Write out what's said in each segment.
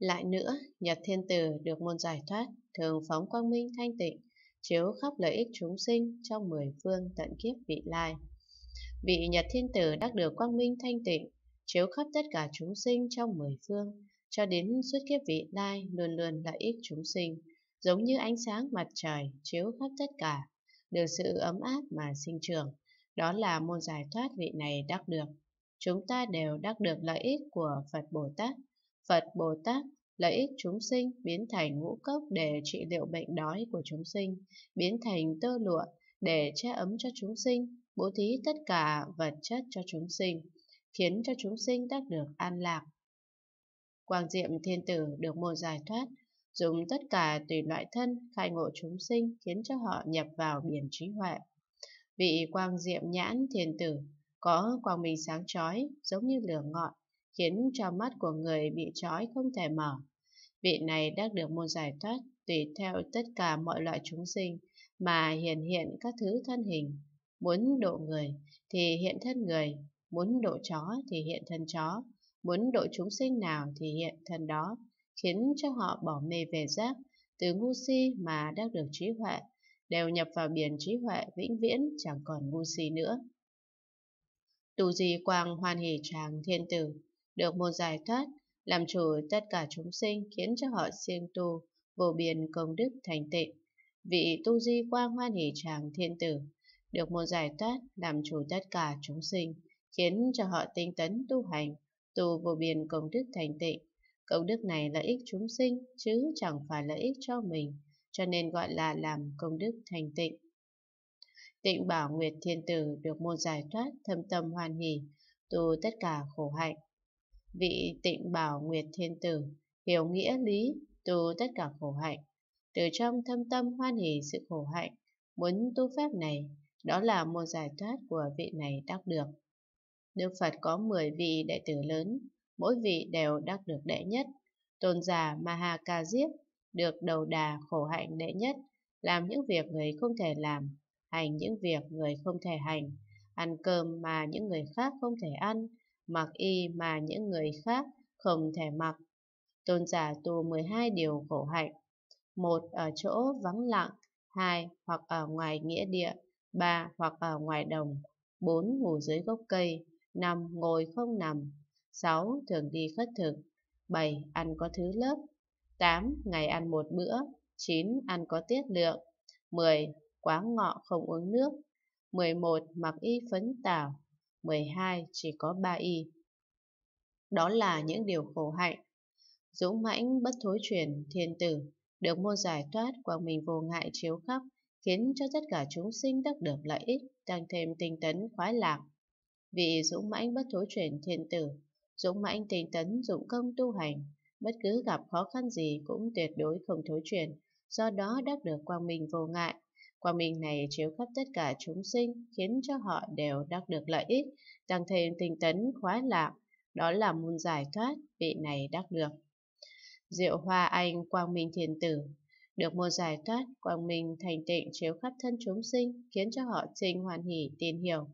Lại nữa, Nhật Thiên Tử được môn giải thoát, thường phóng quang minh thanh tịnh, chiếu khắp lợi ích chúng sinh trong mười phương tận kiếp vị lai. Vị Nhật Thiên Tử đắc được quang minh thanh tịnh, chiếu khắp tất cả chúng sinh trong mười phương, cho đến suốt kiếp vị lai luôn luôn lợi ích chúng sinh, giống như ánh sáng mặt trời chiếu khắp tất cả, được sự ấm áp mà sinh trưởng. Đó là môn giải thoát vị này đắc được. Chúng ta đều đắc được lợi ích của Phật Bồ Tát Phật Bồ Tát lợi ích chúng sinh biến thành ngũ cốc để trị liệu bệnh đói của chúng sinh, biến thành tơ lụa để che ấm cho chúng sinh, bố thí tất cả vật chất cho chúng sinh, khiến cho chúng sinh đắc được an lạc. Quang Diệm Thiên Tử được một giải thoát, dùng tất cả tùy loại thân khai ngộ chúng sinh khiến cho họ nhập vào biển trí huệ. Vị Quang Diệm Nhãn Thiên Tử có quang minh sáng chói giống như lửa ngọn, khiến cho mắt của người bị trói không thể mở. Vị này đã được môn giải thoát tùy theo tất cả mọi loại chúng sinh mà hiện hiện các thứ thân hình. Muốn độ người thì hiện thân người, muốn độ chó thì hiện thân chó, muốn độ chúng sinh nào thì hiện thân đó, khiến cho họ bỏ mê về giác, từ ngu si mà đã được trí huệ, đều nhập vào biển trí huệ vĩnh viễn chẳng còn ngu si nữa. Tù gì quang hoàn hỷ tràng thiên tử, được một giải thoát, làm chủ tất cả chúng sinh khiến cho họ siêng tu, vô biên công đức thành tịnh. Vị tu di quang hoan hỷ tràng thiên tử, được một giải thoát, làm chủ tất cả chúng sinh, khiến cho họ tinh tấn tu hành, tu vô biên công đức thành tịnh. Công đức này lợi ích chúng sinh, chứ chẳng phải lợi ích cho mình, cho nên gọi là làm công đức thành tịnh. Tịnh bảo Nguyệt Thiên Tử được một giải thoát thâm tâm hoan hỷ, tu tất cả khổ hạnh, vị tịnh bảo nguyệt thiên tử, hiểu nghĩa lý, tu tất cả khổ hạnh. Từ trong thâm tâm hoan hỷ sự khổ hạnh, muốn tu pháp này, đó là một giải thoát của vị này đắc được. Đức Phật có 10 vị đệ tử lớn, mỗi vị đều đắc được đệ nhất. Tôn giả Maha Ca Diếp được đầu đà khổ hạnh đệ nhất, làm những việc người không thể làm, hành những việc người không thể hành, ăn cơm mà những người khác không thể ăn, mặc y mà những người khác không thể mặc. Tôn giả tu 12 điều khổ hạnh. một Ở chỗ vắng lặng. hai Hoặc ở ngoài nghĩa địa. ba Hoặc ở ngoài đồng. bốn Ngủ dưới gốc cây. năm Ngồi không nằm. sáu Thường đi khất thực. bảy Ăn có thứ lớp. tám Ngày ăn một bữa. chín Ăn có tiết lượng. mười Quá ngọ không uống nước. 11. Mặc y phấn tảo 12 chỉ có 3 y. Đó là những điều khổ hạnh. Dũng mãnh bất thối chuyển thiên tử, được môn giải thoát quang minh vô ngại chiếu khắp, khiến cho tất cả chúng sinh đắc được lợi ích, tăng thêm tinh tấn khoái lạc. Vì dũng mãnh bất thối chuyển thiên tử, dũng mãnh tinh tấn dụng công tu hành, bất cứ gặp khó khăn gì cũng tuyệt đối không thối chuyển, do đó đắc được quang minh vô ngại. Quang minh này chiếu khắp tất cả chúng sinh, khiến cho họ đều đắc được lợi ích, tăng thêm tinh tấn, khoái lạc. Đó là môn giải thoát vị này đắc được. Diệu hoa anh quang minh thiền tử Được môn giải thoát, quang minh thành tịnh chiếu khắp thân chúng sinh, khiến cho họ trình hoàn hỷ tin hiểu.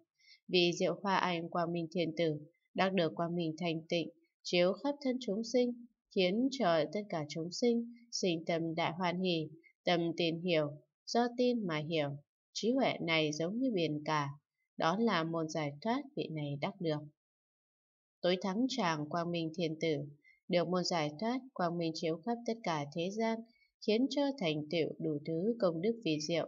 Vì diệu hoa anh quang minh thiền tử, đắc được quang minh thành tịnh, chiếu khắp thân chúng sinh, khiến cho tất cả chúng sinh sinh tâm đại hoàn hỷ, tâm tin hiểu, do tin mà hiểu, trí huệ này giống như biển cả, đó là môn giải thoát vị này đắc được. Tối thắng tràng quang minh thiên tử, được môn giải thoát quang minh chiếu khắp tất cả thế gian, khiến cho thành tựu đủ thứ công đức vì diệu.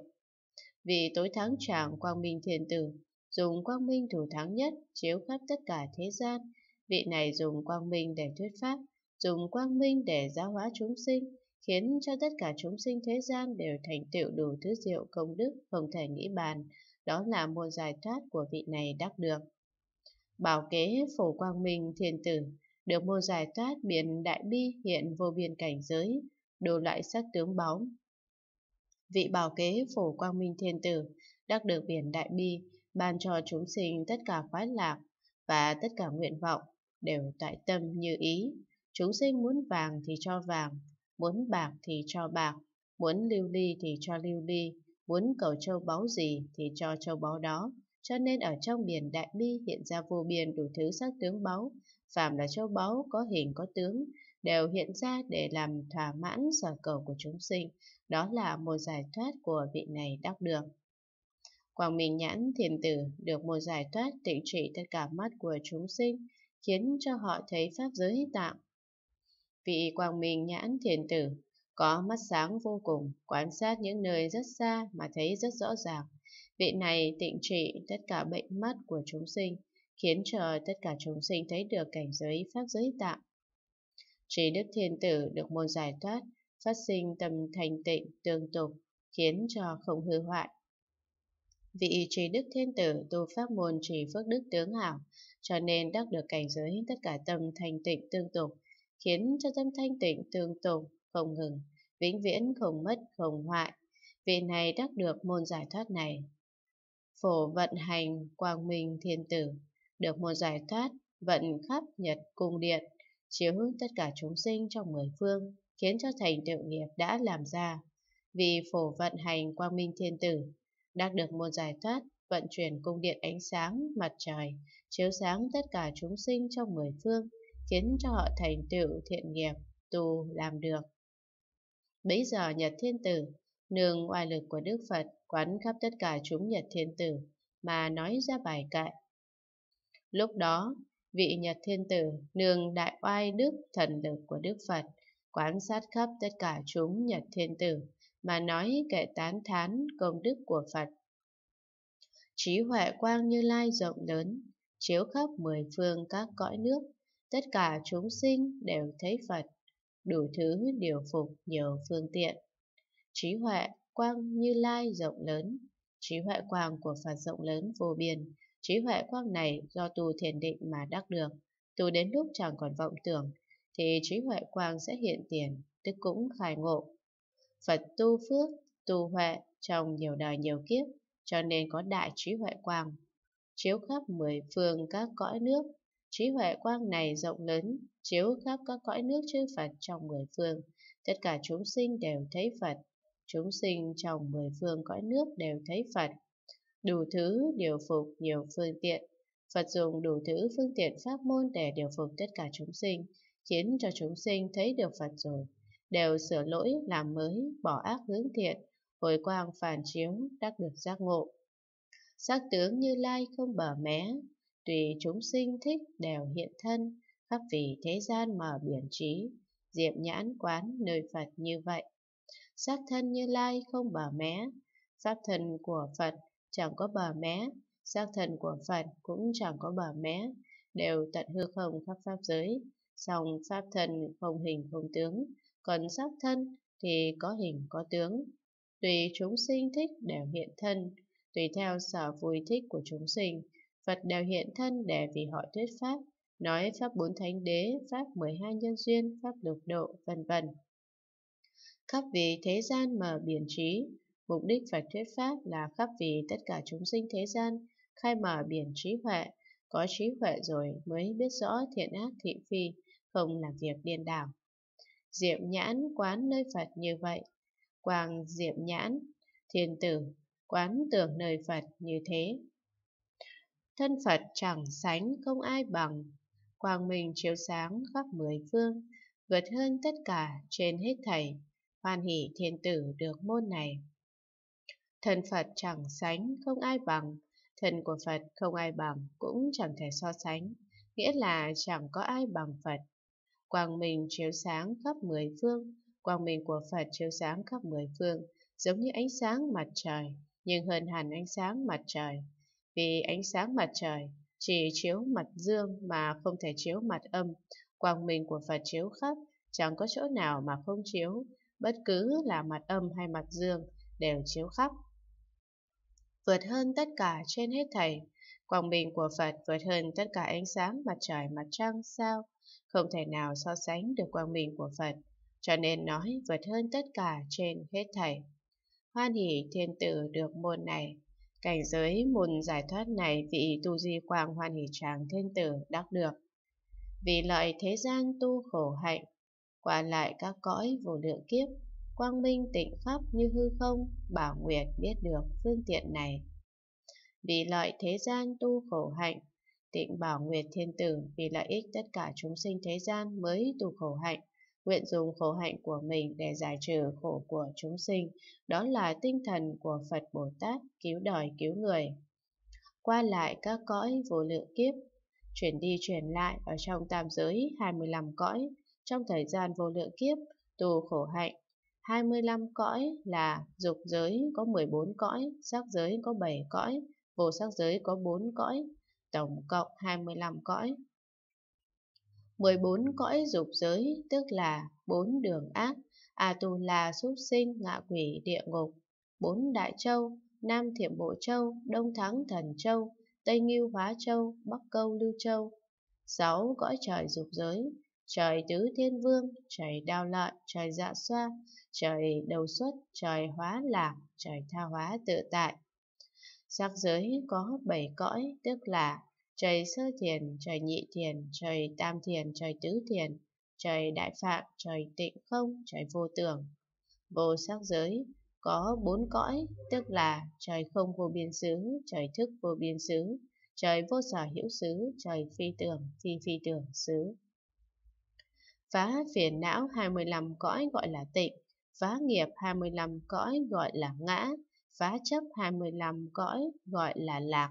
Vì tối thắng tràng quang minh thiên tử, dùng quang minh thủ thắng nhất chiếu khắp tất cả thế gian, vị này dùng quang minh để thuyết pháp, dùng quang minh để giáo hóa chúng sinh, khiến cho tất cả chúng sinh thế gian đều thành tựu đủ thứ diệu công đức không thể nghĩ bàn, đó là môn giải thoát của vị này đắc được. Bảo kế phổ quang minh thiên tử, được môn giải thoát biển đại bi hiện vô biên cảnh giới, đồ loại sắc tướng bóng. Vị bảo kế phổ quang minh thiên tử, đắc được biển đại bi, ban cho chúng sinh tất cả khoái lạc và tất cả nguyện vọng, đều tại tâm như ý. Chúng sinh muốn vàng thì cho vàng, muốn bạc thì cho bạc, muốn lưu ly thì cho lưu ly, muốn cầu châu báu gì thì cho châu báu đó. Cho nên ở trong biển đại bi hiện ra vô biên đủ thứ sắc tướng báu, phạm là châu báu có hình có tướng, đều hiện ra để làm thỏa mãn sở cầu của chúng sinh, đó là một giải thoát của vị này đắc được. Quảng Minh Nhãn Thiền Tử được một giải thoát tịnh trị tất cả mắt của chúng sinh, khiến cho họ thấy Pháp giới hít tạng, Vị quang minh nhãn thiền tử, có mắt sáng vô cùng, quan sát những nơi rất xa mà thấy rất rõ ràng. Vị này tịnh trị tất cả bệnh mắt của chúng sinh, khiến cho tất cả chúng sinh thấy được cảnh giới pháp giới tạm. Trí đức thiền tử được môn giải thoát, phát sinh tâm thành tịnh tương tục, khiến cho không hư hoại. Vị trí đức thiên tử tu pháp môn trì phước đức tướng hảo, cho nên đắc được cảnh giới tất cả tâm thành tịnh tương tục, khiến cho tâm thanh tịnh tương tục không ngừng, vĩnh viễn không mất không hoại. Vì này đắc được môn giải thoát này. Phổ vận hành quang minh thiên tử, được môn giải thoát, vận khắp nhật cung điện, chiếu hướng tất cả chúng sinh trong mười phương, khiến cho thành tựu nghiệp đã làm ra. Vì phổ vận hành quang minh thiên tử, đắc được môn giải thoát, vận chuyển cung điện ánh sáng mặt trời, chiếu sáng tất cả chúng sinh trong mười phương, khiến cho họ thành tựu thiện nghiệp tu làm được. Bấy giờ Nhật Thiên Tử, nương ngoại lực của Đức Phật quán khắp tất cả chúng Nhật Thiên Tử mà nói ra bài kệ. Lúc đó, vị Nhật Thiên Tử nương đại oai đức thần lực của Đức Phật quán sát khắp tất cả chúng Nhật Thiên Tử mà nói kệ tán thán công đức của Phật. Trí huệ quang như lai rộng lớn, chiếu khắp mười phương các cõi nước, tất cả chúng sinh đều thấy Phật, đủ thứ điều phục nhiều phương tiện. Trí huệ quang như lai rộng lớn, trí huệ quang của Phật rộng lớn vô biên, trí huệ quang này do tu thiền định mà đắc được, tu đến lúc chẳng còn vọng tưởng, thì trí huệ quang sẽ hiện tiền, tức cũng khai ngộ. Phật tu phước, tu huệ trong nhiều đời nhiều kiếp, cho nên có đại trí huệ quang, chiếu khắp mười phương các cõi nước, Trí huệ quang này rộng lớn, chiếu khắp các cõi nước chư Phật trong mười phương. Tất cả chúng sinh đều thấy Phật. Chúng sinh trong mười phương cõi nước đều thấy Phật. Đủ thứ điều phục nhiều phương tiện. Phật dùng đủ thứ phương tiện pháp môn để điều phục tất cả chúng sinh, khiến cho chúng sinh thấy được Phật rồi. Đều sửa lỗi, làm mới, bỏ ác hướng thiện, hồi quang phản chiếu, đắc được giác ngộ. Sắc tướng như lai không bờ mé, tùy chúng sinh thích đều hiện thân, khắp vì thế gian mở biển trí, diệm nhãn quán nơi Phật như vậy. Sát thân như lai không bờ mé, pháp thân của Phật chẳng có bờ mé, sát thân của Phật cũng chẳng có bờ mé, đều tận hư không khắp pháp giới, song pháp thân không hình không tướng, còn sát thân thì có hình có tướng. Tùy chúng sinh thích đều hiện thân, tùy theo sở vui thích của chúng sinh Phật đều hiện thân để vì họ thuyết pháp, nói pháp bốn thánh đế, pháp 12 nhân duyên, pháp lục độ, vân vân. Khắp vì thế gian mở biển trí, mục đích Phật thuyết pháp là khắp vì tất cả chúng sinh thế gian, khai mở biển trí huệ, có trí huệ rồi mới biết rõ thiện ác thị phi, không làm việc điên đảo. Diệm nhãn quán nơi Phật như vậy, quàng diệm nhãn, thiền tử, quán tưởng nơi Phật như thế, thân Phật chẳng sánh không ai bằng, quang minh chiếu sáng khắp mười phương, vượt hơn tất cả trên hết thảy, hoan hỷ thiên tử được môn này. Thân Phật chẳng sánh không ai bằng, thân của Phật không ai bằng cũng chẳng thể so sánh, nghĩa là chẳng có ai bằng Phật. Quang minh chiếu sáng khắp mười phương, quang minh của Phật chiếu sáng khắp mười phương, giống như ánh sáng mặt trời, nhưng hơn hẳn ánh sáng mặt trời vì ánh sáng mặt trời chỉ chiếu mặt dương mà không thể chiếu mặt âm. Quang minh của Phật chiếu khắp, chẳng có chỗ nào mà không chiếu, bất cứ là mặt âm hay mặt dương đều chiếu khắp. Vượt hơn tất cả trên hết thầy quang minh của Phật vượt hơn tất cả ánh sáng mặt trời mặt trăng sao, không thể nào so sánh được quang minh của Phật, cho nên nói vượt hơn tất cả trên hết thầy Hoan hỷ thiên tử được môn này, Cảnh giới môn giải thoát này vị tu di quang hoàn hỷ tràng thiên tử đắc được. Vì lợi thế gian tu khổ hạnh, qua lại các cõi vô lượng kiếp, quang minh tịnh pháp như hư không, bảo nguyệt biết được phương tiện này. Vì lợi thế gian tu khổ hạnh, tịnh bảo nguyệt thiên tử vì lợi ích tất cả chúng sinh thế gian mới tu khổ hạnh nguyện dùng khổ hạnh của mình để giải trừ khổ của chúng sinh, đó là tinh thần của Phật Bồ Tát cứu đời cứu người. Qua lại các cõi vô lượng kiếp, chuyển đi chuyển lại ở trong tam giới 25 cõi, trong thời gian vô lượng kiếp, tù khổ hạnh. 25 cõi là dục giới có 14 cõi, sắc giới có 7 cõi, vô sắc giới có 4 cõi, tổng cộng 25 cõi. 14 cõi dục giới, tức là bốn đường ác, Atula súc sinh, ngạ quỷ, địa ngục, bốn đại châu, Nam Thiểm Bộ Châu, Đông Thắng Thần Châu, Tây Ngưu Hóa Châu, Bắc Câu Lưu Châu. 6. Cõi trời dục giới, trời tứ thiên vương, trời đao lợi, trời dạ xoa, trời đầu xuất, trời hóa lạc, trời tha hóa tự tại. Sắc giới có bảy cõi, tức là trời sơ thiền, trời nhị thiền, trời tam thiền, trời tứ thiền, trời đại phạm, trời tịnh không, trời vô tưởng. Vô sắc giới có bốn cõi, tức là trời không vô biên xứ, trời thức vô biên xứ, trời vô sở hữu xứ, trời phi tưởng, phi phi tưởng xứ. Phá phiền não 25 cõi gọi là tịnh, phá nghiệp 25 cõi gọi là ngã, phá chấp 25 cõi gọi là lạc,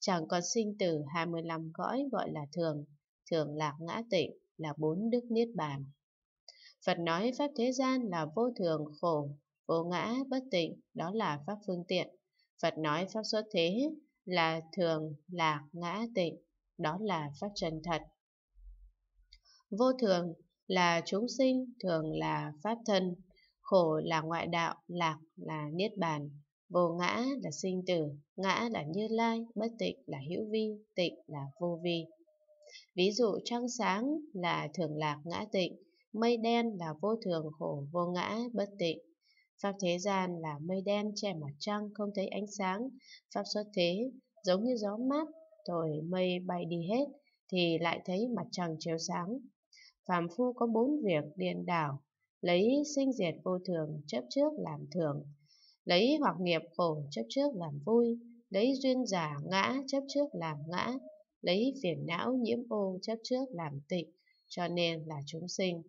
chẳng còn sinh tử 25 cõi gọi là thường, thường lạc ngã tịnh là bốn đức niết bàn. Phật nói pháp thế gian là vô thường, khổ, vô ngã, bất tịnh, đó là pháp phương tiện. Phật nói pháp xuất thế là thường, lạc, ngã, tịnh, đó là pháp chân thật. Vô thường là chúng sinh, thường là pháp thân, khổ là ngoại đạo, lạc là niết bàn. Vô ngã là sinh tử, ngã là như lai, bất tịch là hữu vi, tịnh là vô vi. Ví dụ trăng sáng là thường lạc ngã tịnh, mây đen là vô thường khổ vô ngã bất tịnh. Pháp thế gian là mây đen che mặt trăng không thấy ánh sáng, pháp xuất thế giống như gió mát, thổi mây bay đi hết thì lại thấy mặt trăng chiếu sáng. Phạm phu có bốn việc điên đảo, lấy sinh diệt vô thường chấp trước làm thường, lấy hoặc nghiệp khổ chấp trước làm vui lấy duyên giả ngã chấp trước làm ngã lấy phiền não nhiễm ô chấp trước làm tịnh cho nên là chúng sinh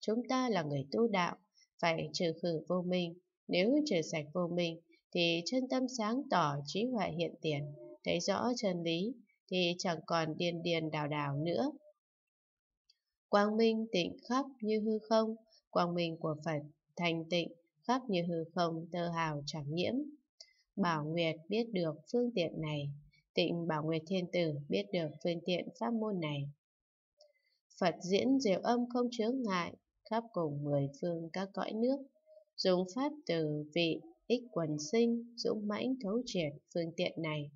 chúng ta là người tu đạo phải trừ khử vô minh nếu trừ sạch vô minh thì chân tâm sáng tỏ trí huệ hiện tiền thấy rõ chân lý thì chẳng còn điền điền đào đào nữa quang minh tịnh khắp như hư không quang minh của phật thành tịnh khắp như hư không tơ hào chẳng nhiễm. Bảo Nguyệt biết được phương tiện này, tịnh Bảo Nguyệt Thiên Tử biết được phương tiện pháp môn này. Phật diễn diệu âm không chướng ngại, khắp cùng mười phương các cõi nước, dùng pháp từ vị, ích quần sinh, dũng mãnh thấu triệt phương tiện này.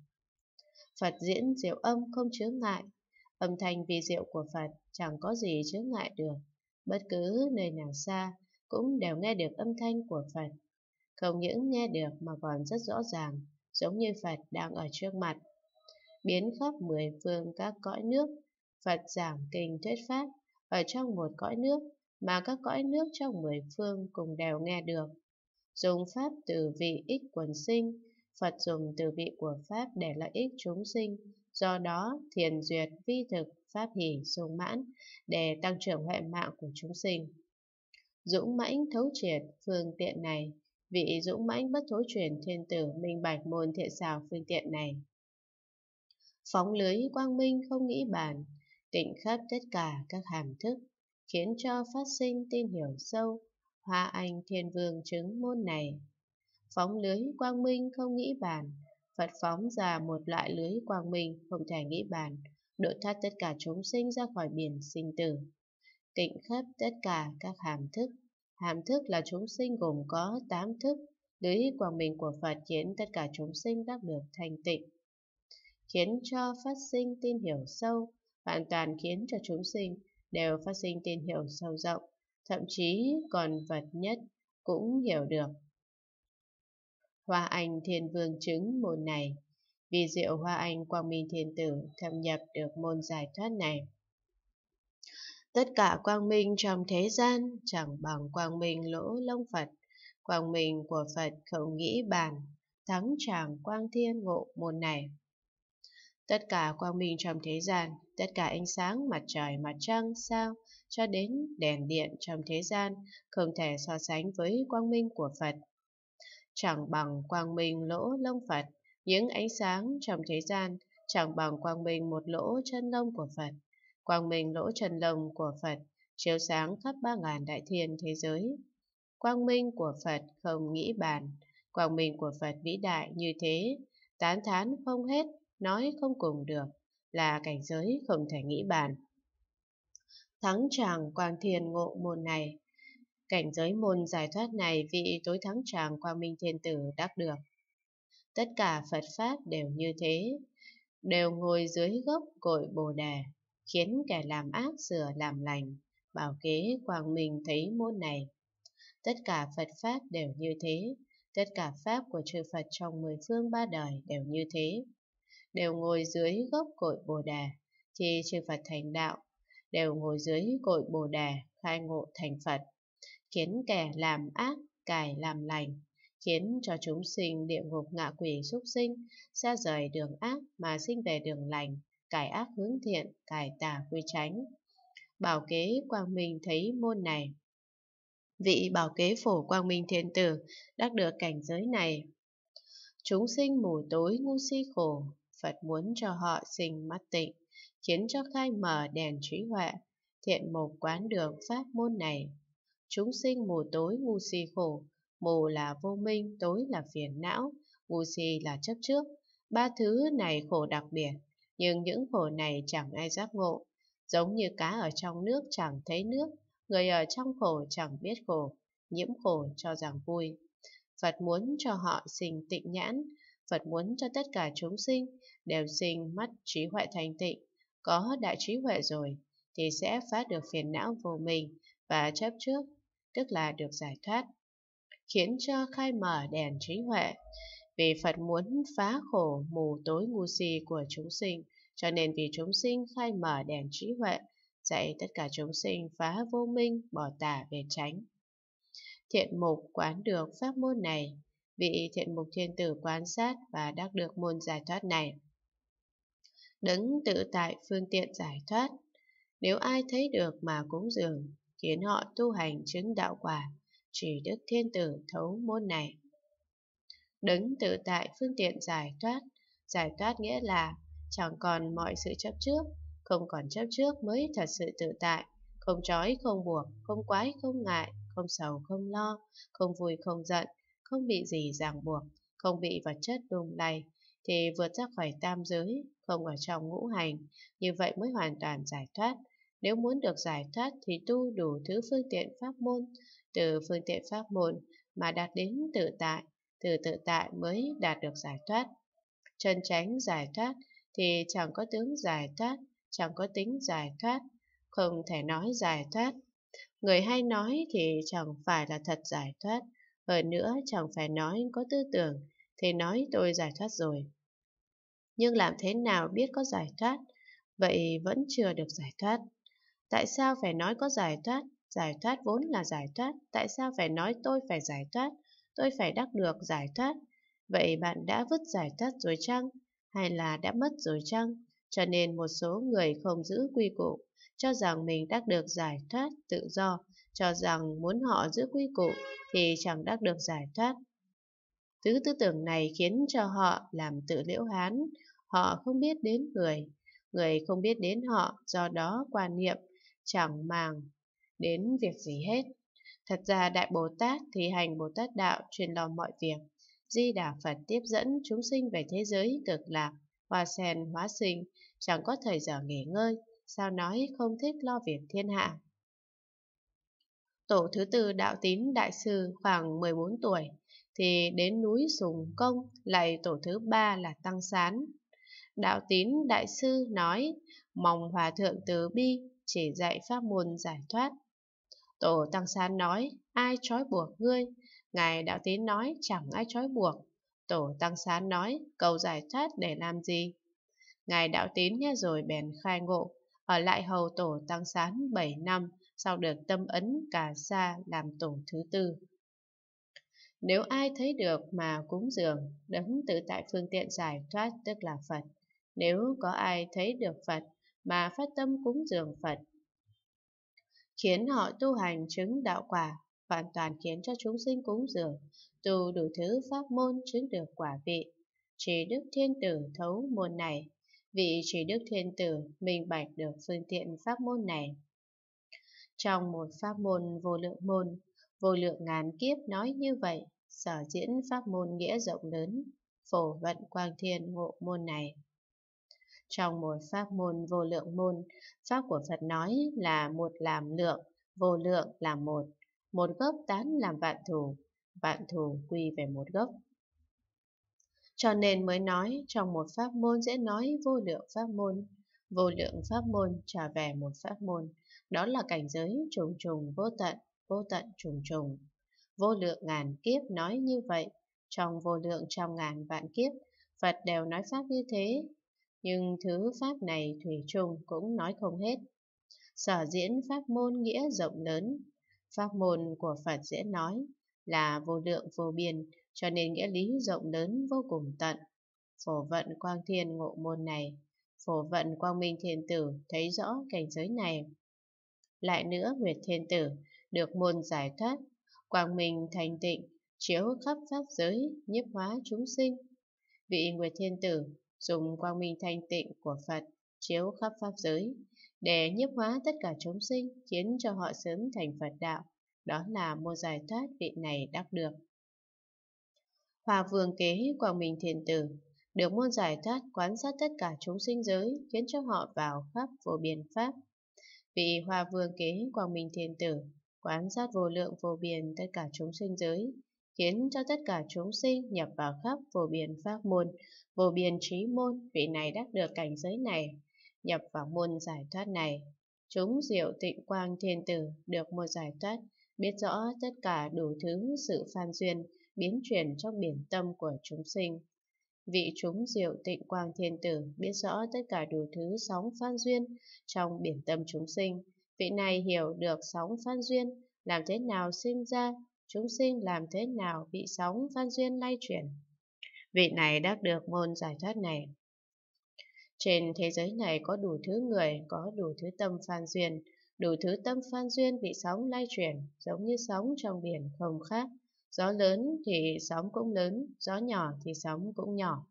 Phật diễn diệu âm không chướng ngại, âm thanh vi diệu của Phật chẳng có gì chướng ngại được, bất cứ nơi nào xa, cũng đều nghe được âm thanh của Phật. Không những nghe được mà còn rất rõ ràng, giống như Phật đang ở trước mặt. Biến khắp mười phương các cõi nước, Phật giảng kinh thuyết pháp ở trong một cõi nước mà các cõi nước trong mười phương cùng đều nghe được. Dùng pháp từ vị ích quần sinh, Phật dùng từ vị của pháp để lợi ích chúng sinh, do đó thiền duyệt vi thực pháp hỷ sung mãn để tăng trưởng huệ mạng của chúng sinh dũng mãnh thấu triệt phương tiện này, vị dũng mãnh bất thối truyền thiên tử minh bạch môn thiện xào phương tiện này. Phóng lưới quang minh không nghĩ bàn, tịnh khắp tất cả các hàm thức, khiến cho phát sinh tin hiểu sâu, hoa anh thiên vương chứng môn này. Phóng lưới quang minh không nghĩ bàn, Phật phóng ra một loại lưới quang minh không thể nghĩ bàn, độ thoát tất cả chúng sinh ra khỏi biển sinh tử tịnh khắp tất cả các hàm thức. Hàm thức là chúng sinh gồm có tám thức, lý quang minh của Phật khiến tất cả chúng sinh đắc được thanh tịnh, khiến cho phát sinh tin hiểu sâu, hoàn toàn khiến cho chúng sinh đều phát sinh tin hiểu sâu rộng, thậm chí còn vật nhất cũng hiểu được. Hoa Anh Thiên Vương chứng môn này Vì diệu Hoa Anh Quang Minh Thiên Tử thâm nhập được môn giải thoát này. Tất cả quang minh trong thế gian chẳng bằng quang minh lỗ lông Phật. Quang minh của Phật không nghĩ bàn, thắng chẳng quang thiên ngộ môn này. Tất cả quang minh trong thế gian, tất cả ánh sáng mặt trời, mặt trăng, sao, cho đến đèn điện trong thế gian, không thể so sánh với quang minh của Phật. Chẳng bằng quang minh lỗ lông Phật, những ánh sáng trong thế gian, chẳng bằng quang minh một lỗ chân lông của Phật quang minh lỗ chân lông của Phật chiếu sáng khắp ba ngàn đại thiên thế giới. Quang minh của Phật không nghĩ bàn, quang minh của Phật vĩ đại như thế, tán thán không hết, nói không cùng được, là cảnh giới không thể nghĩ bàn. Thắng tràng quang thiên ngộ môn này, cảnh giới môn giải thoát này vị tối thắng tràng quang minh thiên tử đắc được. Tất cả Phật Pháp đều như thế, đều ngồi dưới gốc cội Bồ Đề, khiến kẻ làm ác sửa làm lành, bảo kế quang minh thấy môn này. Tất cả Phật Pháp đều như thế, tất cả Pháp của chư Phật trong mười phương ba đời đều như thế. Đều ngồi dưới gốc cội Bồ Đà, chi chư Phật thành đạo, đều ngồi dưới cội Bồ Đà, khai ngộ thành Phật, khiến kẻ làm ác, cải làm lành, khiến cho chúng sinh địa ngục ngạ quỷ súc sinh, xa rời đường ác mà sinh về đường lành, cải ác hướng thiện, cải tà quy tránh. Bảo kế Quang Minh thấy môn này. Vị bảo kế phổ Quang Minh Thiên Tử đắc được cảnh giới này. Chúng sinh mù tối ngu si khổ, Phật muốn cho họ sinh mắt tịnh, khiến cho khai mở đèn trí huệ, thiện mục quán được pháp môn này. Chúng sinh mù tối ngu si khổ, mù là vô minh, tối là phiền não, ngu si là chấp trước. Ba thứ này khổ đặc biệt, nhưng những khổ này chẳng ai giác ngộ, giống như cá ở trong nước chẳng thấy nước, người ở trong khổ chẳng biết khổ, nhiễm khổ cho rằng vui. Phật muốn cho họ sinh tịnh nhãn, Phật muốn cho tất cả chúng sinh đều sinh mắt trí huệ thành tịnh, có đại trí huệ rồi thì sẽ phá được phiền não vô mình và chấp trước, tức là được giải thoát, khiến cho khai mở đèn trí huệ. Vì Phật muốn phá khổ mù tối ngu si của chúng sinh, cho nên vì chúng sinh khai mở đèn trí huệ, dạy tất cả chúng sinh phá vô minh, bỏ tà về tránh. Thiện mục quán được pháp môn này, vị thiện mục thiên tử quan sát và đắc được môn giải thoát này. Đứng tự tại phương tiện giải thoát, nếu ai thấy được mà cúng dường, khiến họ tu hành chứng đạo quả, chỉ đức thiên tử thấu môn này. Đứng tự tại phương tiện giải thoát, giải thoát nghĩa là chẳng còn mọi sự chấp trước, không còn chấp trước mới thật sự tự tại, không trói không buộc, không quái không ngại, không sầu không lo, không vui không giận, không bị gì ràng buộc, không bị vật chất đùng lầy, thì vượt ra khỏi tam giới, không ở trong ngũ hành, như vậy mới hoàn toàn giải thoát. Nếu muốn được giải thoát thì tu đủ thứ phương tiện pháp môn, từ phương tiện pháp môn mà đạt đến tự tại, từ tự tại mới đạt được giải thoát. Chân tránh giải thoát thì chẳng có tướng giải thoát, chẳng có tính giải thoát, không thể nói giải thoát. Người hay nói thì chẳng phải là thật giải thoát, hơn nữa chẳng phải nói có tư tưởng, thì nói tôi giải thoát rồi. Nhưng làm thế nào biết có giải thoát? Vậy vẫn chưa được giải thoát. Tại sao phải nói có giải thoát? Giải thoát vốn là giải thoát. Tại sao phải nói tôi phải giải thoát? Tôi phải đắc được giải thoát. Vậy bạn đã vứt giải thoát rồi chăng? hay là đã mất rồi chăng? Cho nên một số người không giữ quy củ, cho rằng mình đã được giải thoát tự do, cho rằng muốn họ giữ quy củ thì chẳng đắc được giải thoát. tứ tư tưởng này khiến cho họ làm tự liễu hán, họ không biết đến người, người không biết đến họ, do đó quan niệm chẳng màng đến việc gì hết. Thật ra Đại Bồ Tát thì hành Bồ Tát Đạo truyền lo mọi việc, Di Đà Phật tiếp dẫn chúng sinh về thế giới cực lạc, hoa sen hóa sinh, chẳng có thời giờ nghỉ ngơi, sao nói không thích lo việc thiên hạ. Tổ thứ tư Đạo Tín Đại Sư khoảng 14 tuổi, thì đến núi Sùng Công, lại tổ thứ ba là Tăng Sán. Đạo Tín Đại Sư nói, mong Hòa Thượng Từ Bi chỉ dạy pháp môn giải thoát. Tổ Tăng Sán nói, ai trói buộc ngươi, Ngài Đạo Tín nói chẳng ai trói buộc. Tổ Tăng Sán nói cầu giải thoát để làm gì? Ngài Đạo Tín nghe rồi bèn khai ngộ, ở lại hầu Tổ Tăng Sán 7 năm, sau được tâm ấn cả xa làm tổ thứ tư. Nếu ai thấy được mà cúng dường, đấng tự tại phương tiện giải thoát tức là Phật. Nếu có ai thấy được Phật mà phát tâm cúng dường Phật, khiến họ tu hành chứng đạo quả hoàn toàn khiến cho chúng sinh cúng dường, tu đủ thứ pháp môn chứng được quả vị. Chỉ Đức Thiên Tử thấu môn này, vị chỉ Đức Thiên Tử minh bạch được phương tiện pháp môn này. Trong một pháp môn vô lượng môn, vô lượng ngàn kiếp nói như vậy, sở diễn pháp môn nghĩa rộng lớn, phổ vận quang thiên ngộ môn này. Trong một pháp môn vô lượng môn, pháp của Phật nói là một làm lượng, vô lượng là một, một gốc tán làm vạn thù, vạn thù quy về một gốc. Cho nên mới nói trong một pháp môn sẽ nói vô lượng pháp môn, vô lượng pháp môn trả về một pháp môn, đó là cảnh giới trùng trùng vô tận, vô tận trùng trùng. Vô lượng ngàn kiếp nói như vậy, trong vô lượng trong ngàn vạn kiếp, Phật đều nói pháp như thế, nhưng thứ pháp này thủy Trùng cũng nói không hết. Sở diễn pháp môn nghĩa rộng lớn, Pháp môn của Phật dễ nói là vô lượng vô biên, cho nên nghĩa lý rộng lớn vô cùng tận. Phổ vận quang thiên ngộ môn này, phổ vận quang minh thiên tử thấy rõ cảnh giới này. Lại nữa Nguyệt thiên tử được môn giải thoát, quang minh thành tịnh, chiếu khắp pháp giới, nhiếp hóa chúng sinh. Vị Nguyệt thiên tử dùng quang minh thanh tịnh của Phật chiếu khắp pháp giới, để nhiếp hóa tất cả chúng sinh, khiến cho họ sớm thành Phật đạo. Đó là môn giải thoát vị này đắc được. Hòa vương kế Quảng Minh Thiền Tử được môn giải thoát quán sát tất cả chúng sinh giới khiến cho họ vào pháp vô biên pháp. Vị Hòa vương kế Quảng Minh Thiền Tử quán sát vô lượng vô biên tất cả chúng sinh giới khiến cho tất cả chúng sinh nhập vào khắp vô biên pháp môn, vô biên trí môn, vị này đắc được cảnh giới này nhập vào môn giải thoát này. Chúng diệu tịnh quang thiên tử được một giải thoát, biết rõ tất cả đủ thứ sự phan duyên, biến chuyển trong biển tâm của chúng sinh. Vị chúng diệu tịnh quang thiên tử biết rõ tất cả đủ thứ sóng phan duyên trong biển tâm chúng sinh. Vị này hiểu được sóng phan duyên, làm thế nào sinh ra, chúng sinh làm thế nào bị sóng phan duyên lay chuyển. Vị này đắc được môn giải thoát này, trên thế giới này có đủ thứ người, có đủ thứ tâm phan duyên, đủ thứ tâm phan duyên bị sóng lay chuyển, giống như sóng trong biển không khác. Gió lớn thì sóng cũng lớn, gió nhỏ thì sóng cũng nhỏ.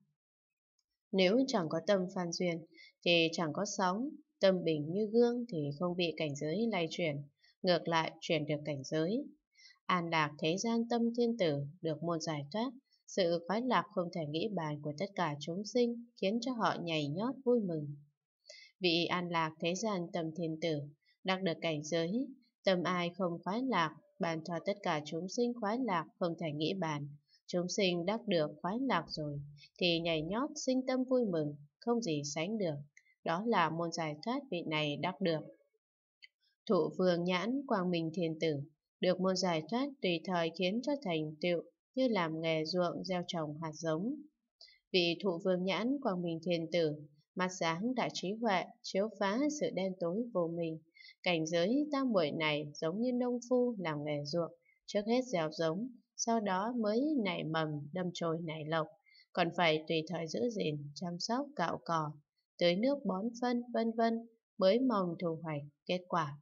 Nếu chẳng có tâm phan duyên thì chẳng có sóng, tâm bình như gương thì không bị cảnh giới lay chuyển, ngược lại chuyển được cảnh giới. An lạc thế gian tâm thiên tử được môn giải thoát, sự khoái lạc không thể nghĩ bàn của tất cả chúng sinh khiến cho họ nhảy nhót vui mừng. Vị an lạc thế gian tâm thiên tử, đạt được cảnh giới, tâm ai không khoái lạc, bàn cho tất cả chúng sinh khoái lạc không thể nghĩ bàn. Chúng sinh đắc được khoái lạc rồi, thì nhảy nhót sinh tâm vui mừng, không gì sánh được. Đó là môn giải thoát vị này đắc được. Thụ vương nhãn quang minh thiên tử, được môn giải thoát tùy thời khiến cho thành tựu như làm nghề ruộng gieo trồng hạt giống. Vị thụ vương nhãn quang minh thiên tử, mặt sáng đại trí huệ, chiếu phá sự đen tối vô mình. Cảnh giới tam buổi này giống như nông phu làm nghề ruộng, trước hết gieo giống, sau đó mới nảy mầm, đâm chồi nảy lộc, còn phải tùy thời giữ gìn, chăm sóc cạo cỏ, tưới nước bón phân, vân vân mới mong thu hoạch kết quả.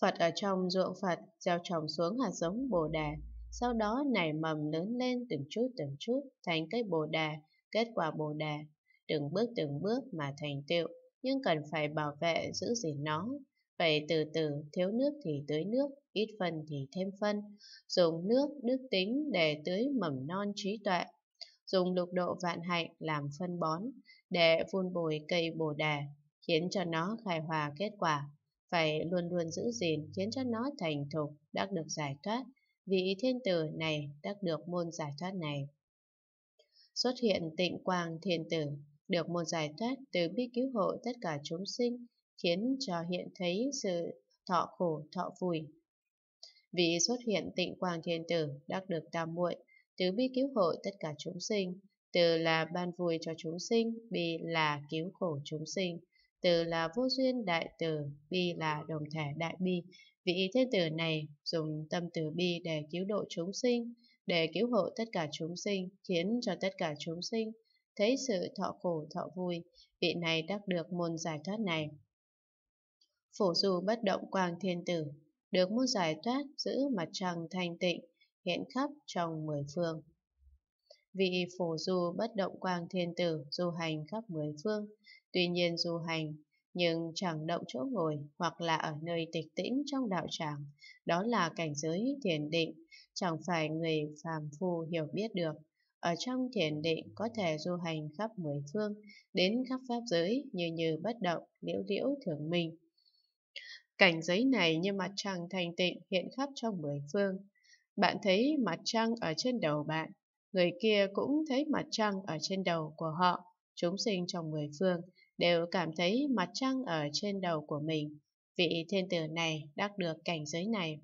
Phật ở trong ruộng Phật gieo trồng xuống hạt giống Bồ đề, sau đó nảy mầm lớn lên từng chút từng chút thành cây bồ đà, kết quả bồ đà, từng bước từng bước mà thành tựu, nhưng cần phải bảo vệ giữ gìn nó. Vậy từ từ, thiếu nước thì tưới nước, ít phân thì thêm phân, dùng nước đức tính để tưới mầm non trí tuệ, dùng lục độ vạn hạnh làm phân bón để vun bồi cây bồ đà, khiến cho nó khai hòa kết quả. Phải luôn luôn giữ gìn khiến cho nó thành thục, đã được giải thoát, vị thiên tử này đắc được môn giải thoát này. Xuất hiện tịnh quang thiên tử, được môn giải thoát từ bi cứu hộ tất cả chúng sinh, khiến cho hiện thấy sự thọ khổ thọ vui. Vị xuất hiện tịnh quang thiên tử đắc được tam muội, từ bi cứu hộ tất cả chúng sinh, từ là ban vui cho chúng sinh, bi là cứu khổ chúng sinh, từ là vô duyên đại từ, bi là đồng thể đại bi, Vị thiên tử này dùng tâm từ bi để cứu độ chúng sinh, để cứu hộ tất cả chúng sinh, khiến cho tất cả chúng sinh thấy sự thọ khổ thọ vui, vị này đắc được môn giải thoát này. Phổ du bất động quang thiên tử, được môn giải thoát giữ mặt trăng thanh tịnh, hiện khắp trong mười phương. Vị phổ du bất động quang thiên tử du hành khắp mười phương, tuy nhiên du hành nhưng chẳng động chỗ ngồi hoặc là ở nơi tịch tĩnh trong đạo tràng, đó là cảnh giới thiền định, chẳng phải người phàm phu hiểu biết được. Ở trong thiền định có thể du hành khắp mười phương, đến khắp pháp giới như như bất động, liễu liễu thường mình Cảnh giới này như mặt trăng thành tịnh hiện khắp trong mười phương. Bạn thấy mặt trăng ở trên đầu bạn, người kia cũng thấy mặt trăng ở trên đầu của họ, chúng sinh trong mười phương đều cảm thấy mặt trăng ở trên đầu của mình. Vị thiên tử này đắc được cảnh giới này.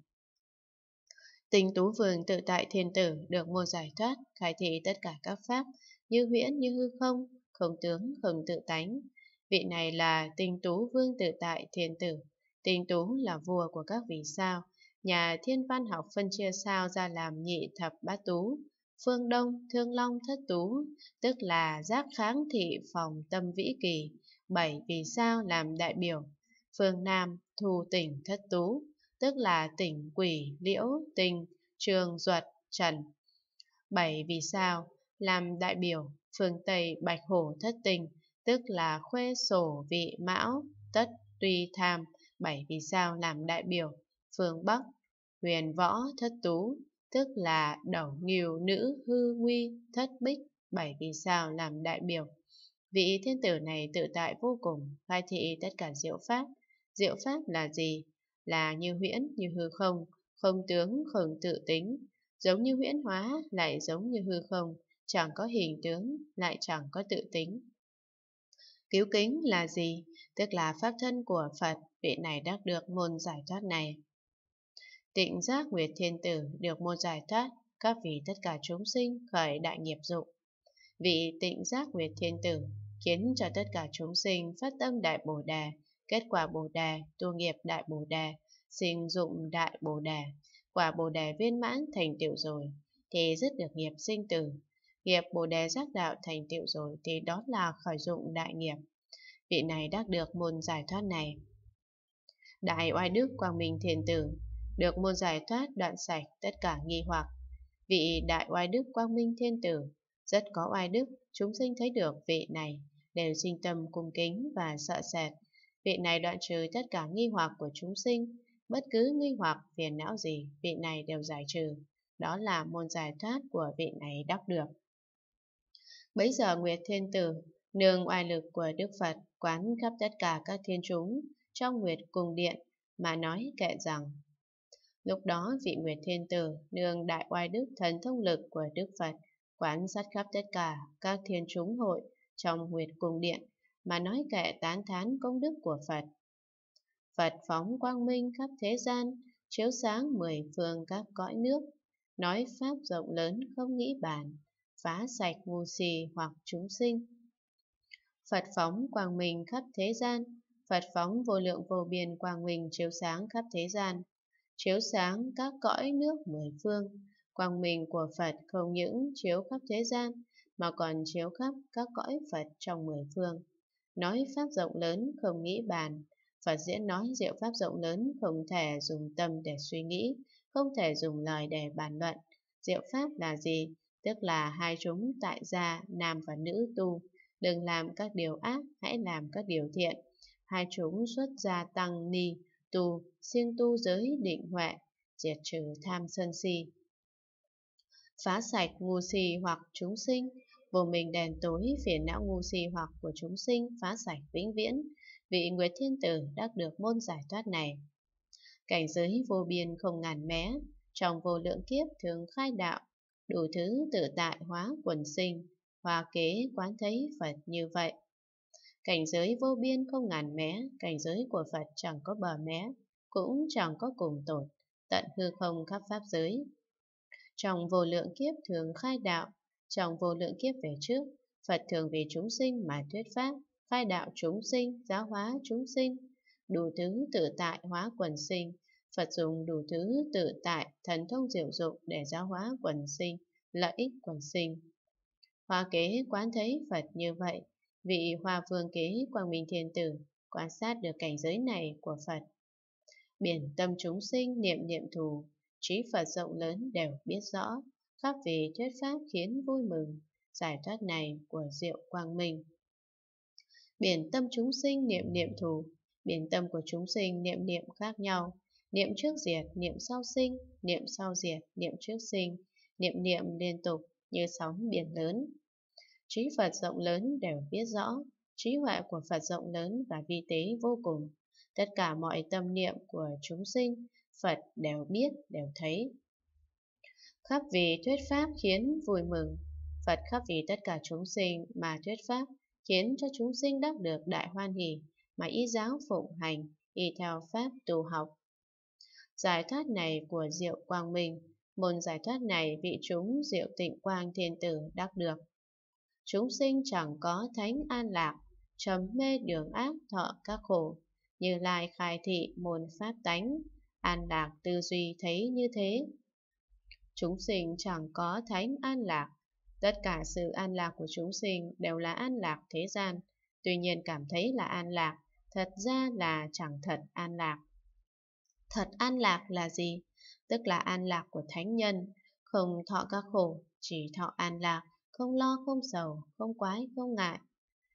Tình tú vương tự tại thiên tử được môn giải thoát, khai thị tất cả các pháp, như huyễn như hư không, không tướng, không tự tánh. Vị này là tình tú vương tự tại thiên tử. Tình tú là vua của các vì sao. Nhà thiên văn học phân chia sao ra làm nhị thập bát tú, phương đông, thương long thất tú, tức là giác kháng thị phòng tâm vĩ kỳ. 7 vì sao làm đại biểu, phương Nam thu tỉnh thất tú, tức là tỉnh quỷ, liễu, tình, trường, duật, trần. 7 vì sao làm đại biểu, phương Tây bạch hổ thất tình, tức là khuê sổ vị mão, tất, tuy tham. 7 vì sao làm đại biểu, phương Bắc, huyền võ thất tú, tức là đầu nghiều nữ hư nguy thất bích. 7 vì sao làm đại biểu, Vị thiên tử này tự tại vô cùng, khai thị tất cả diệu pháp. Diệu pháp là gì? Là như huyễn, như hư không, không tướng, không tự tính. Giống như huyễn hóa, lại giống như hư không, chẳng có hình tướng, lại chẳng có tự tính. Cứu kính là gì? Tức là pháp thân của Phật, vị này đắc được môn giải thoát này. Tịnh giác Nguyệt Thiên Tử được môn giải thoát, các vị tất cả chúng sinh khởi đại nghiệp dụng. Vị tịnh giác Nguyệt Thiên Tử khiến cho tất cả chúng sinh phát tâm Đại Bồ Đề, kết quả Bồ Đề, tu nghiệp Đại Bồ Đề, sinh dụng Đại Bồ Đề, quả Bồ Đề viên mãn thành tựu rồi, thì dứt được nghiệp sinh tử. Nghiệp Bồ Đề giác đạo thành tựu rồi thì đó là khởi dụng đại nghiệp. Vị này đắc được môn giải thoát này. Đại oai đức Quang Minh Thiền Tử được môn giải thoát đoạn sạch tất cả nghi hoặc. Vị đại oai đức Quang Minh Thiên Tử rất có oai đức, chúng sinh thấy được vị này đều sinh tâm cung kính và sợ sệt. Vị này đoạn trừ tất cả nghi hoặc của chúng sinh, bất cứ nghi hoặc phiền não gì vị này đều giải trừ. Đó là môn giải thoát của vị này đắc được. Bấy giờ Nguyệt Thiên Tử, nương oai lực của Đức Phật quán khắp tất cả các thiên chúng trong Nguyệt Cung Điện mà nói kệ rằng Lúc đó vị Nguyệt Thiên Tử nương đại oai đức thần thông lực của Đức Phật quán sát khắp tất cả các thiên chúng hội trong huyệt cung điện mà nói kệ tán thán công đức của Phật. Phật phóng quang minh khắp thế gian, chiếu sáng mười phương các cõi nước, nói pháp rộng lớn không nghĩ bàn, phá sạch ngu si hoặc chúng sinh. Phật phóng quang minh khắp thế gian, Phật phóng vô lượng vô biên quang minh chiếu sáng khắp thế gian, chiếu sáng các cõi nước mười phương. Quang minh của Phật không những chiếu khắp thế gian mà còn chiếu khắp các cõi Phật trong mười phương. Nói pháp rộng lớn không nghĩ bàn, Phật diễn nói diệu pháp rộng lớn không thể dùng tâm để suy nghĩ, không thể dùng lời để bàn luận. Diệu pháp là gì? Tức là hai chúng tại gia, nam và nữ tu. Đừng làm các điều ác, hãy làm các điều thiện. Hai chúng xuất gia tăng ni, tu, siêng tu giới định huệ, diệt trừ tham sân si. Phá sạch ngu si hoặc chúng sinh, vô minh đèn tối phiền não ngu si hoặc của chúng sinh phá sạch vĩnh viễn, vị Nguyệt Thiên Tử đắc được môn giải thoát này. Cảnh giới vô biên không ngàn mé, trong vô lượng kiếp thường khai đạo, đủ thứ tự tại hóa quần sinh, hòa kế quán thấy Phật như vậy. Cảnh giới vô biên không ngàn mé, cảnh giới của Phật chẳng có bờ mé, cũng chẳng có cùng tột, tận hư không khắp pháp giới. Trong vô lượng kiếp thường khai đạo, trong vô lượng kiếp về trước, Phật thường vì chúng sinh mà thuyết pháp, khai đạo chúng sinh, giáo hóa chúng sinh, đủ thứ tự tại hóa quần sinh. Phật dùng đủ thứ tự tại, thần thông diệu dụng để giáo hóa quần sinh, lợi ích quần sinh. Hoa kế quán thấy Phật như vậy, vị Hoa Vương kế Quang Minh Thiên Tử quan sát được cảnh giới này của Phật. Biển tâm chúng sinh niệm niệm thù, trí Phật rộng lớn đều biết rõ, Pháp vì thuyết pháp khiến vui mừng, giải thoát này của diệu quang minh. Biển tâm chúng sinh niệm niệm thù, biển tâm của chúng sinh niệm niệm khác nhau, niệm trước diệt, niệm sau sinh, niệm sau diệt, niệm trước sinh, niệm niệm liên tục như sóng biển lớn. Trí Phật rộng lớn đều biết rõ, trí huệ của Phật rộng lớn và vi tế vô cùng. Tất cả mọi tâm niệm của chúng sinh, Phật đều biết, đều thấy, khắp vì thuyết pháp khiến vui mừng. Phật khắp vì tất cả chúng sinh mà thuyết pháp khiến cho chúng sinh đắc được đại hoan hỷ mà ý giáo phụng hành, y theo pháp tu học. Giải thoát này của Diệu Quang Minh, môn giải thoát này vị chúng Diệu Tịnh Quang Thiên Tử đắc được. Chúng sinh chẳng có thánh an lạc, chấm mê đường ác thọ các khổ, như lai khai thị môn pháp tánh, an lạc tư duy thấy như thế, chúng sinh chẳng có thánh an lạc. Tất cả sự an lạc của chúng sinh đều là an lạc thế gian, tuy nhiên cảm thấy là an lạc, thật ra là chẳng thật an lạc. Thật an lạc là gì? Tức là an lạc của thánh nhân, không thọ các khổ, chỉ thọ an lạc, không lo không sầu, không quái không ngại.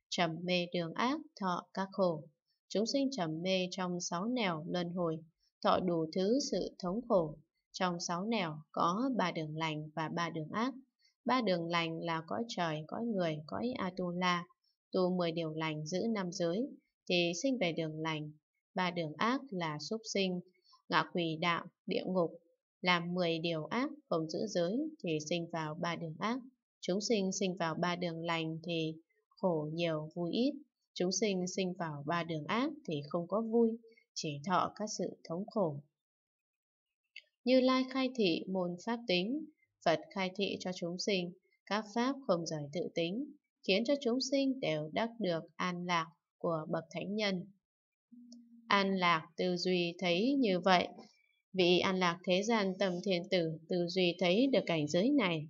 Trầm mê đường ác, thọ các khổ. Chúng sinh trầm mê trong sáu nẻo luân hồi, thọ đủ thứ sự thống khổ, trong sáu nẻo có ba đường lành và ba đường ác. Ba đường lành là cõi trời, cõi người, cõi Atula. Tu mười điều lành giữ năm giới thì sinh về đường lành. Ba đường ác là súc sinh, ngạ quỷ đạo, địa ngục. Làm mười điều ác không giữ giới thì sinh vào ba đường ác. Chúng sinh sinh vào ba đường lành thì khổ nhiều vui ít. Chúng sinh sinh vào ba đường ác thì không có vui, chỉ thọ các sự thống khổ như Lai khai thị môn pháp tính, Phật khai thị cho chúng sinh, các pháp không giỏi tự tính, khiến cho chúng sinh đều đắc được an lạc của bậc thánh nhân. An lạc tư duy thấy như vậy, vị an lạc thế gian tầm thiền tử tư duy thấy được cảnh giới này